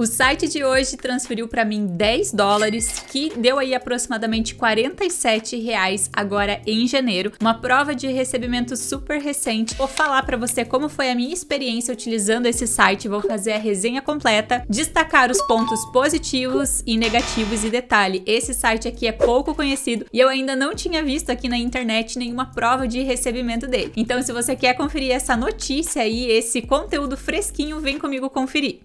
O site de hoje transferiu para mim 10 dólares, que deu aí aproximadamente 47 reais agora em janeiro. Uma prova de recebimento super recente. Vou falar para você como foi a minha experiência utilizando esse site, vou fazer a resenha completa, destacar os pontos positivos e negativos e detalhe. Esse site aqui é pouco conhecido e eu ainda não tinha visto aqui na internet nenhuma prova de recebimento dele. Então se você quer conferir essa notícia aí, esse conteúdo fresquinho, vem comigo conferir.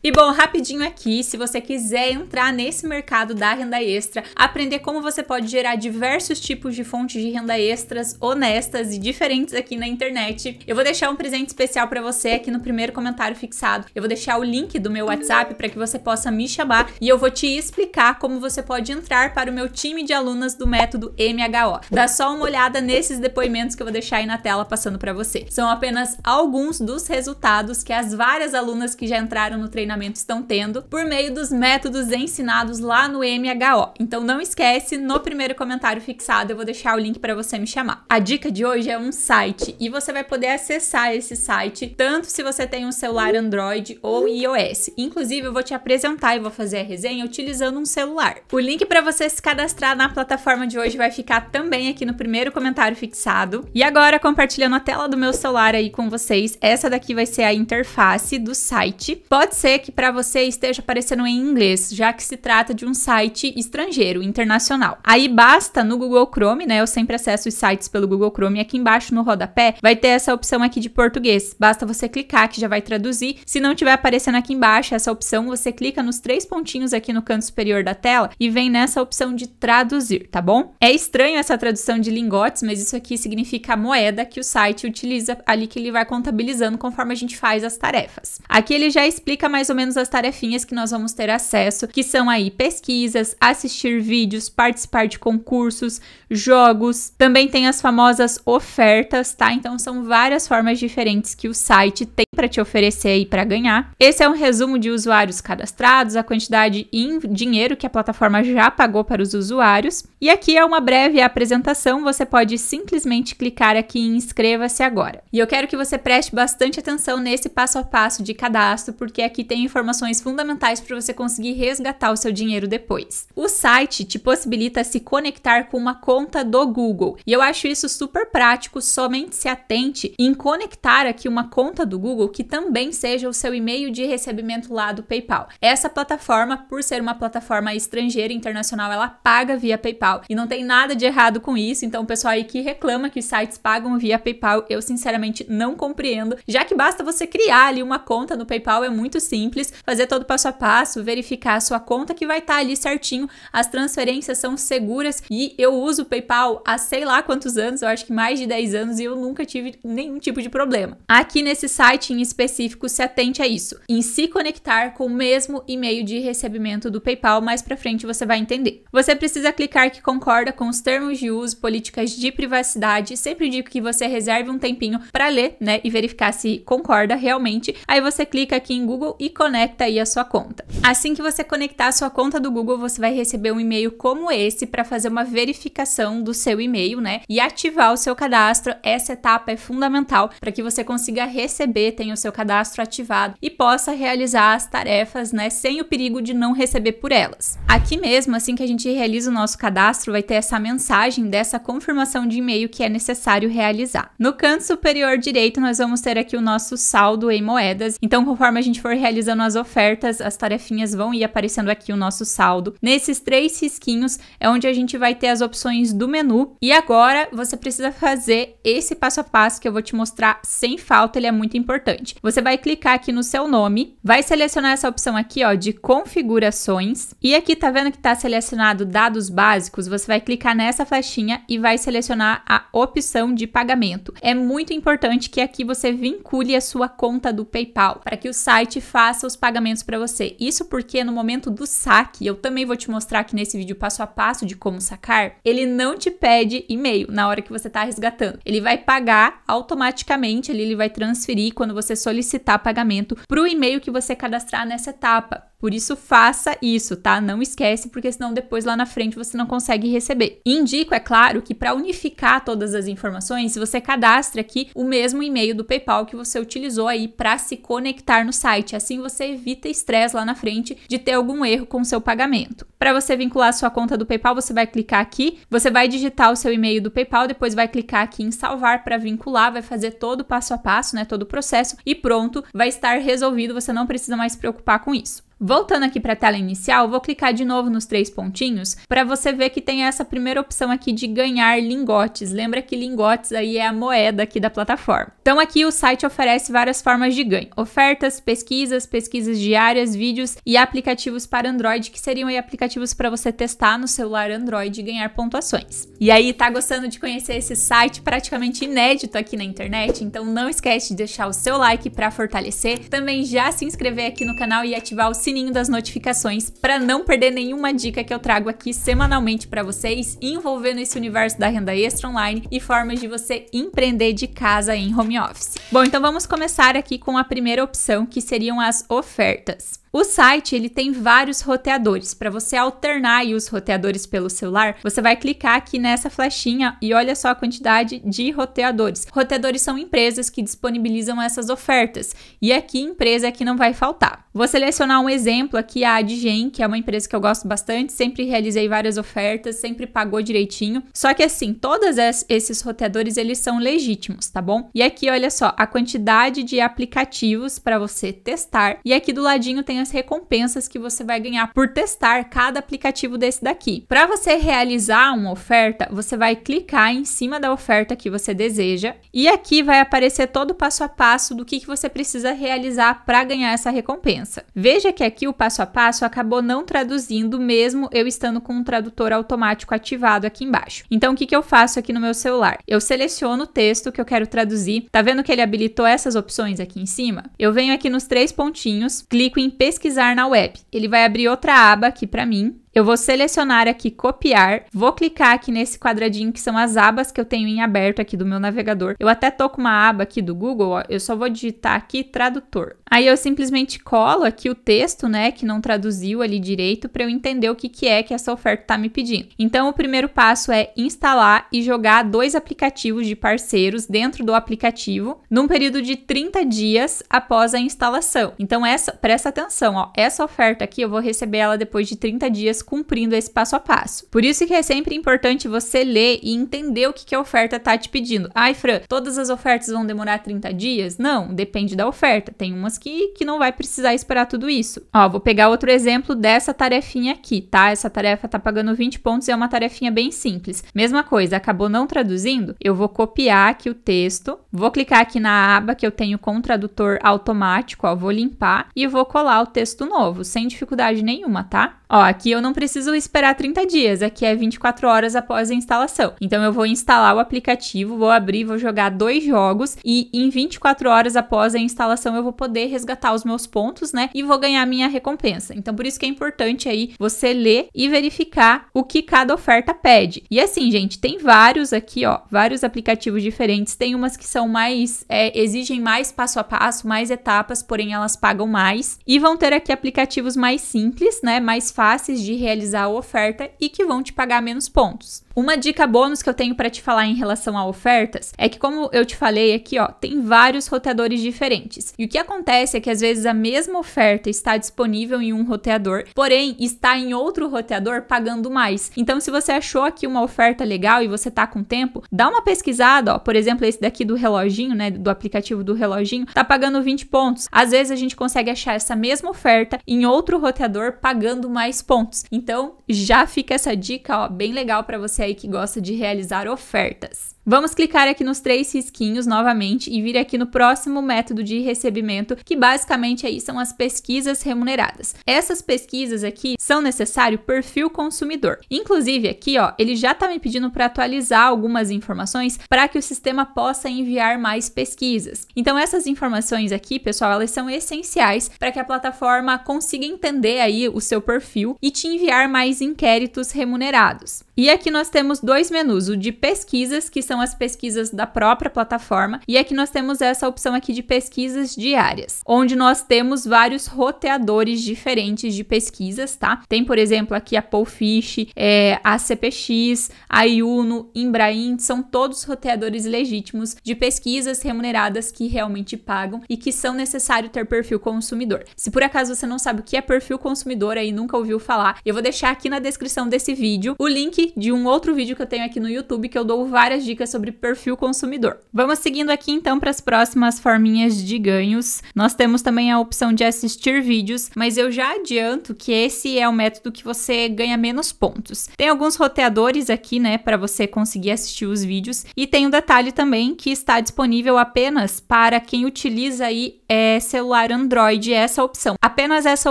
E bom, rapidinho aqui, se você quiser entrar nesse mercado da renda extra, aprender como você pode gerar diversos tipos de fontes de renda extras honestas e diferentes aqui na internet, eu vou deixar um presente especial para você aqui no primeiro comentário fixado. Eu vou deixar o link do meu WhatsApp para que você possa me chamar e eu vou te explicar como você pode entrar para o meu time de alunas do método MHO. Dá só uma olhada nesses depoimentos que eu vou deixar aí na tela passando para você. São apenas alguns dos resultados que as várias alunas que já entraram no treinamento treinamento estão tendo por meio dos métodos ensinados lá no MHO. Então não esquece, no primeiro comentário fixado eu vou deixar o link para você me chamar. A dica de hoje é um site e você vai poder acessar esse site tanto se você tem um celular Android ou iOS. Inclusive eu vou te apresentar e vou fazer a resenha utilizando um celular. O link para você se cadastrar na plataforma de hoje vai ficar também aqui no primeiro comentário fixado. E agora compartilhando a tela do meu celular aí com vocês, essa daqui vai ser a interface do site. Pode ser que para você esteja aparecendo em inglês, já que se trata de um site estrangeiro, internacional. Aí basta no Google Chrome, né? Eu sempre acesso os sites pelo Google Chrome, aqui embaixo no rodapé vai ter essa opção aqui de português. Basta você clicar que já vai traduzir. Se não tiver aparecendo aqui embaixo essa opção, você clica nos três pontinhos aqui no canto superior da tela e vem nessa opção de traduzir, tá bom? É estranho essa tradução de lingotes, mas isso aqui significa a moeda que o site utiliza ali que ele vai contabilizando conforme a gente faz as tarefas. Aqui ele já explica mais mais ou menos as tarefinhas que nós vamos ter acesso, que são aí pesquisas, assistir vídeos, participar de concursos, jogos. Também tem as famosas ofertas, tá? Então são várias formas diferentes que o site tem para te oferecer aí para ganhar. Esse é um resumo de usuários cadastrados, a quantidade em dinheiro que a plataforma já pagou para os usuários. E aqui é uma breve apresentação, você pode simplesmente clicar aqui em inscreva-se agora. E eu quero que você preste bastante atenção nesse passo a passo de cadastro, porque aqui tem informações fundamentais para você conseguir resgatar o seu dinheiro depois. O site te possibilita se conectar com uma conta do Google. E eu acho isso super prático, somente se atente em conectar aqui uma conta do Google que também seja o seu e-mail de recebimento lá do PayPal. Essa plataforma, por ser uma plataforma estrangeira internacional, ela paga via PayPal e não tem nada de errado com isso. Então, o pessoal aí que reclama que os sites pagam via PayPal, eu sinceramente não compreendo, já que basta você criar ali uma conta no PayPal, é muito simples, fazer todo passo a passo, verificar a sua conta que vai estar tá ali certinho, as transferências são seguras e eu uso o PayPal há sei lá quantos anos, eu acho que mais de 10 anos e eu nunca tive nenhum tipo de problema. Aqui nesse site, em específico se atente a isso, em se conectar com o mesmo e-mail de recebimento do PayPal, mais para frente você vai entender. Você precisa clicar que concorda com os termos de uso, políticas de privacidade, sempre digo que você reserve um tempinho para ler, né, e verificar se concorda realmente. Aí você clica aqui em Google e conecta aí a sua conta. Assim que você conectar a sua conta do Google, você vai receber um e-mail como esse para fazer uma verificação do seu e-mail, né, e ativar o seu cadastro. Essa etapa é fundamental para que você consiga receber, tem tenha o seu cadastro ativado e possa realizar as tarefas, né, sem o perigo de não receber por elas. Aqui mesmo, assim que a gente realiza o nosso cadastro, vai ter essa mensagem dessa confirmação de e-mail que é necessário realizar. No canto superior direito, nós vamos ter aqui o nosso saldo em moedas. Então, conforme a gente for realizando as ofertas, as tarefinhas vão ir aparecendo aqui o nosso saldo. Nesses três risquinhos é onde a gente vai ter as opções do menu. E agora você precisa fazer esse passo a passo que eu vou te mostrar sem falta, ele é muito importante importante. Você vai clicar aqui no seu nome, vai selecionar essa opção aqui, ó, de configurações. E aqui tá vendo que tá selecionado dados básicos, você vai clicar nessa flechinha e vai selecionar a opção de pagamento. É muito importante que aqui você vincule a sua conta do PayPal para que o site faça os pagamentos para você. Isso porque no momento do saque, eu também vou te mostrar aqui nesse vídeo passo a passo de como sacar, ele não te pede e-mail na hora que você está resgatando. Ele vai pagar automaticamente, ali ele vai transferir quando você solicitar pagamento para o e-mail que você cadastrar nessa etapa. Por isso, faça isso, tá? Não esquece, porque senão depois lá na frente você não consegue receber. Indico, é claro, que para unificar todas as informações, você cadastre aqui o mesmo e-mail do PayPal que você utilizou aí para se conectar no site. Assim você evita estresse lá na frente de ter algum erro com o seu pagamento. Para você vincular a sua conta do PayPal, você vai clicar aqui, você vai digitar o seu e-mail do PayPal, depois vai clicar aqui em salvar para vincular, vai fazer todo o passo a passo, né, todo o processo e pronto, vai estar resolvido, você não precisa mais se preocupar com isso. Voltando aqui para a tela inicial, vou clicar de novo nos três pontinhos para você ver que tem essa primeira opção aqui de ganhar lingotes. Lembra que lingotes aí é a moeda aqui da plataforma. Então aqui o site oferece várias formas de ganho. Ofertas, pesquisas, pesquisas diárias, vídeos e aplicativos para Android, que seriam aí aplicativos para você testar no celular Android e ganhar pontuações. E aí, tá gostando de conhecer esse site praticamente inédito aqui na internet? Então não esquece de deixar o seu like para fortalecer, também já se inscrever aqui no canal e ativar o sininho das notificações para não perder nenhuma dica que eu trago aqui semanalmente para vocês, envolvendo esse universo da renda extra online e formas de você empreender de casa em home office. Bom, então vamos começar aqui com a primeira opção, que seriam as ofertas. O site ele tem vários roteadores. Para você alternar os roteadores pelo celular, você vai clicar aqui nessa flechinha e olha só a quantidade de roteadores. Roteadores são empresas que disponibilizam essas ofertas. E aqui, empresa é que não vai faltar. Vou selecionar um exemplo aqui, a Adgen, que é uma empresa que eu gosto bastante, sempre realizei várias ofertas, sempre pagou direitinho. Só que assim, todos esses roteadores eles são legítimos, tá bom? E aqui, olha só, a quantidade de aplicativos para você testar. E aqui do ladinho tem as recompensas que você vai ganhar por testar cada aplicativo desse daqui. Para você realizar uma oferta, você vai clicar em cima da oferta que você deseja e aqui vai aparecer todo o passo a passo do que, que você precisa realizar para ganhar essa recompensa. Veja que aqui o passo a passo acabou não traduzindo, mesmo eu estando com um tradutor automático ativado aqui embaixo. Então, o que, que eu faço aqui no meu celular? Eu seleciono o texto que eu quero traduzir. Tá vendo que ele habilitou essas opções aqui em cima? Eu venho aqui nos três pontinhos, clico em pesquisar na web. Ele vai abrir outra aba aqui para mim, eu vou selecionar aqui copiar, vou clicar aqui nesse quadradinho que são as abas que eu tenho em aberto aqui do meu navegador. Eu até tô com uma aba aqui do Google, ó, eu só vou digitar aqui tradutor. Aí eu simplesmente colo aqui o texto, né, que não traduziu ali direito, para eu entender o que, que é que essa oferta tá me pedindo. Então o primeiro passo é instalar e jogar dois aplicativos de parceiros dentro do aplicativo num período de 30 dias após a instalação. Então essa, presta atenção, ó, essa oferta aqui eu vou receber ela depois de 30 dias cumprindo esse passo a passo. Por isso que é sempre importante você ler e entender o que, que a oferta está te pedindo. Ai, Fran, todas as ofertas vão demorar 30 dias? Não, depende da oferta. Tem umas que, que não vai precisar esperar tudo isso. Ó, vou pegar outro exemplo dessa tarefinha aqui, tá? Essa tarefa tá pagando 20 pontos e é uma tarefinha bem simples. Mesma coisa, acabou não traduzindo, eu vou copiar aqui o texto, vou clicar aqui na aba que eu tenho com o tradutor automático, ó, vou limpar e vou colar o texto novo, sem dificuldade nenhuma, tá? Ó, aqui eu não preciso esperar 30 dias, aqui é 24 horas após a instalação. Então eu vou instalar o aplicativo, vou abrir, vou jogar dois jogos e em 24 horas após a instalação eu vou poder resgatar os meus pontos, né? E vou ganhar minha recompensa. Então por isso que é importante aí você ler e verificar o que cada oferta pede. E assim, gente, tem vários aqui, ó, vários aplicativos diferentes. Tem umas que são mais, é, exigem mais passo a passo, mais etapas, porém elas pagam mais. E vão ter aqui aplicativos mais simples, né? Mais fáceis de realizar a oferta e que vão te pagar menos pontos. Uma dica bônus que eu tenho para te falar em relação a ofertas é que, como eu te falei aqui, ó, tem vários roteadores diferentes. E o que acontece é que às vezes a mesma oferta está disponível em um roteador, porém está em outro roteador pagando mais. Então, se você achou aqui uma oferta legal e você tá com tempo, dá uma pesquisada, ó. Por exemplo, esse daqui do reloginho, né? Do aplicativo do reloginho, tá pagando 20 pontos. Às vezes a gente consegue achar essa mesma oferta em outro roteador pagando mais pontos. Então, já fica essa dica, ó, bem legal para você aí que gosta de realizar ofertas. Vamos clicar aqui nos três risquinhos novamente e vir aqui no próximo método de recebimento, que basicamente aí são as pesquisas remuneradas. Essas pesquisas aqui são necessário perfil consumidor. Inclusive aqui, ó, ele já está me pedindo para atualizar algumas informações para que o sistema possa enviar mais pesquisas. Então essas informações aqui, pessoal, elas são essenciais para que a plataforma consiga entender aí o seu perfil e te enviar mais inquéritos remunerados. E aqui nós temos dois menus, o de pesquisas que são são as pesquisas da própria plataforma. E aqui nós temos essa opção aqui de pesquisas diárias, onde nós temos vários roteadores diferentes de pesquisas, tá? Tem, por exemplo, aqui a Polfish, é, a CPX, a Iuno, Embraint, são todos roteadores legítimos de pesquisas remuneradas que realmente pagam e que são necessário ter perfil consumidor. Se por acaso você não sabe o que é perfil consumidor aí nunca ouviu falar, eu vou deixar aqui na descrição desse vídeo o link de um outro vídeo que eu tenho aqui no YouTube que eu dou várias dicas dica sobre perfil consumidor. Vamos seguindo aqui então para as próximas forminhas de ganhos. Nós temos também a opção de assistir vídeos, mas eu já adianto que esse é o método que você ganha menos pontos. Tem alguns roteadores aqui, né, para você conseguir assistir os vídeos e tem um detalhe também que está disponível apenas para quem utiliza aí é, celular Android é essa opção. Apenas essa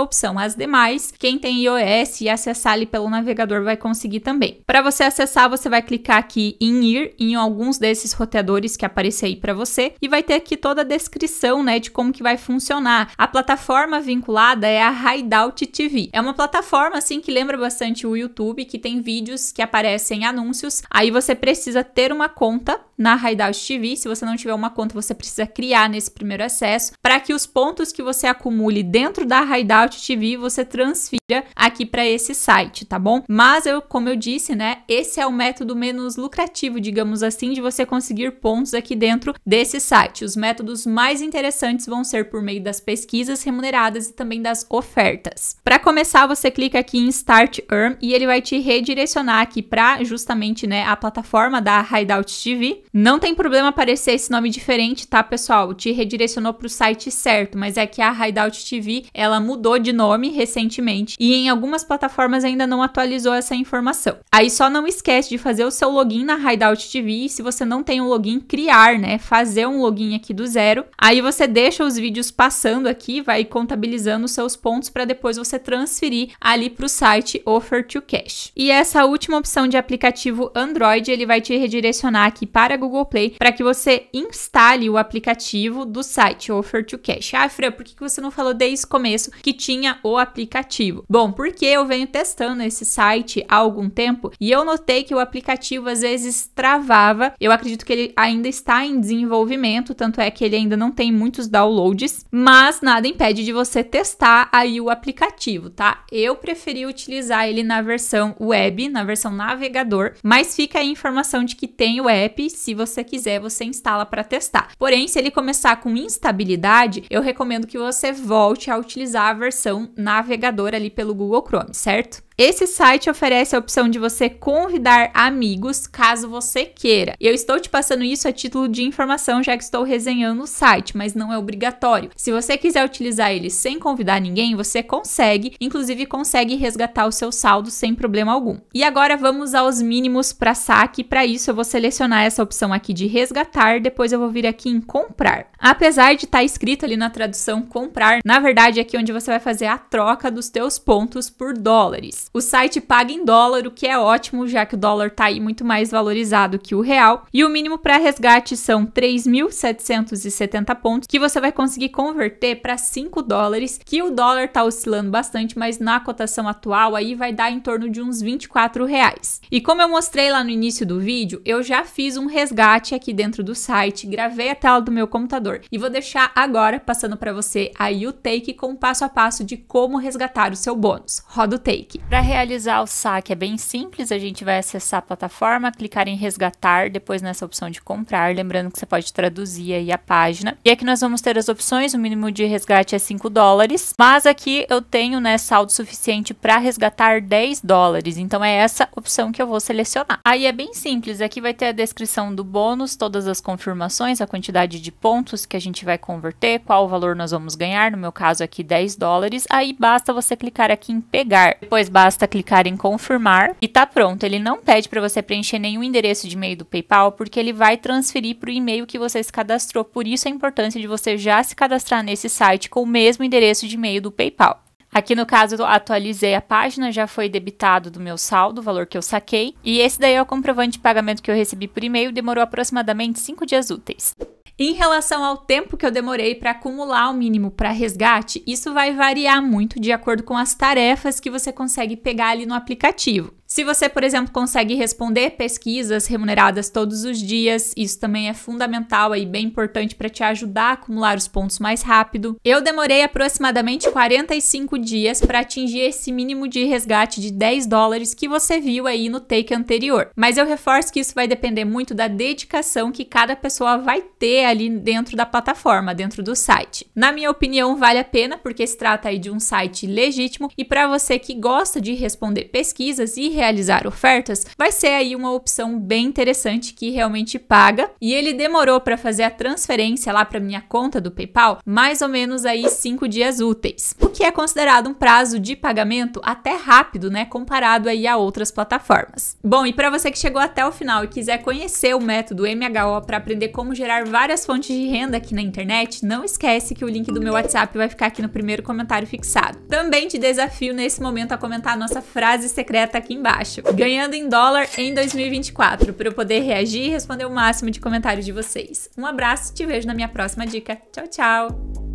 opção. As demais, quem tem iOS e acessar ali pelo navegador vai conseguir também. Para você acessar, você vai clicar aqui em ir em alguns desses roteadores que aparecer aí para você e vai ter aqui toda a descrição, né, de como que vai funcionar. A plataforma vinculada é a Hideout TV. É uma plataforma assim que lembra bastante o YouTube, que tem vídeos que aparecem anúncios. Aí você precisa ter uma conta na Hideout TV. Se você não tiver uma conta, você precisa criar nesse primeiro acesso para que os pontos que você acumule dentro da Hideout TV você transfira aqui para esse site, tá bom? Mas eu, como eu disse, né, esse é o método menos lucrativo, digamos assim, de você conseguir pontos aqui dentro desse site. Os métodos mais interessantes vão ser por meio das pesquisas remuneradas e também das ofertas. Para começar, você clica aqui em Start Earn e ele vai te redirecionar aqui para justamente, né, a plataforma da Hideout TV. Não tem problema aparecer esse nome diferente, tá, pessoal? Te redirecionou para o site site certo, mas é que a Hideout TV ela mudou de nome recentemente e em algumas plataformas ainda não atualizou essa informação. Aí só não esquece de fazer o seu login na Hideout TV e se você não tem um login, criar, né? Fazer um login aqui do zero. Aí você deixa os vídeos passando aqui, vai contabilizando os seus pontos para depois você transferir ali para o site Offer to Cash. E essa última opção de aplicativo Android, ele vai te redirecionar aqui para Google Play para que você instale o aplicativo do site Offer o Cash. Ah, Fran, por que você não falou desde o começo que tinha o aplicativo? Bom, porque eu venho testando esse site há algum tempo e eu notei que o aplicativo às vezes travava. Eu acredito que ele ainda está em desenvolvimento, tanto é que ele ainda não tem muitos downloads, mas nada impede de você testar aí o aplicativo, tá? Eu preferi utilizar ele na versão web, na versão navegador, mas fica a informação de que tem o app, se você quiser, você instala para testar. Porém, se ele começar com instabilidade, eu recomendo que você volte a utilizar a versão navegador ali pelo Google Chrome, certo? Esse site oferece a opção de você convidar amigos caso você queira. Eu estou te passando isso a título de informação, já que estou resenhando o site, mas não é obrigatório. Se você quiser utilizar ele sem convidar ninguém, você consegue, inclusive consegue resgatar o seu saldo sem problema algum. E agora vamos aos mínimos para saque. Para isso, eu vou selecionar essa opção aqui de resgatar, depois eu vou vir aqui em comprar. Apesar de estar tá escrito ali na tradução comprar, na verdade é aqui onde você vai fazer a troca dos teus pontos por dólares. O site paga em dólar, o que é ótimo, já que o dólar está aí muito mais valorizado que o real. E o mínimo para resgate são 3.770 pontos, que você vai conseguir converter para 5 dólares, que o dólar está oscilando bastante, mas na cotação atual aí vai dar em torno de uns 24 reais. E como eu mostrei lá no início do vídeo, eu já fiz um resgate aqui dentro do site, gravei a tela do meu computador e vou deixar agora passando para você aí o take com passo a passo de como resgatar o seu bônus. Roda o take. Pra para realizar o saque é bem simples, a gente vai acessar a plataforma, clicar em resgatar, depois nessa opção de comprar, lembrando que você pode traduzir aí a página. E aqui nós vamos ter as opções, o mínimo de resgate é 5 dólares, mas aqui eu tenho né, saldo suficiente para resgatar 10 dólares, então é essa opção que eu vou selecionar. Aí é bem simples, aqui vai ter a descrição do bônus, todas as confirmações, a quantidade de pontos que a gente vai converter, qual o valor nós vamos ganhar, no meu caso aqui 10 dólares, aí basta você clicar aqui em pegar, depois basta basta clicar em confirmar e tá pronto. Ele não pede para você preencher nenhum endereço de e-mail do PayPal, porque ele vai transferir para o e-mail que você se cadastrou. Por isso a importância de você já se cadastrar nesse site com o mesmo endereço de e-mail do PayPal. Aqui no caso eu atualizei a página, já foi debitado do meu saldo, o valor que eu saquei, e esse daí é o comprovante de pagamento que eu recebi por e-mail, demorou aproximadamente 5 dias úteis. Em relação ao tempo que eu demorei para acumular o mínimo para resgate, isso vai variar muito de acordo com as tarefas que você consegue pegar ali no aplicativo. Se você, por exemplo, consegue responder pesquisas remuneradas todos os dias, isso também é fundamental e bem importante para te ajudar a acumular os pontos mais rápido. Eu demorei aproximadamente 45 dias para atingir esse mínimo de resgate de 10 dólares que você viu aí no take anterior. Mas eu reforço que isso vai depender muito da dedicação que cada pessoa vai ter ali dentro da plataforma, dentro do site. Na minha opinião, vale a pena porque se trata aí de um site legítimo e para você que gosta de responder pesquisas e realizar realizar ofertas, vai ser aí uma opção bem interessante que realmente paga. E ele demorou para fazer a transferência lá para minha conta do PayPal, mais ou menos aí cinco dias úteis, o que é considerado um prazo de pagamento até rápido, né, comparado aí a outras plataformas. Bom, e para você que chegou até o final e quiser conhecer o método MHO para aprender como gerar várias fontes de renda aqui na internet, não esquece que o link do meu WhatsApp vai ficar aqui no primeiro comentário fixado. Também te desafio nesse momento a comentar a nossa frase secreta aqui embaixo embaixo, ganhando em dólar em 2024, para eu poder reagir e responder o máximo de comentários de vocês. Um abraço, e te vejo na minha próxima dica. Tchau, tchau!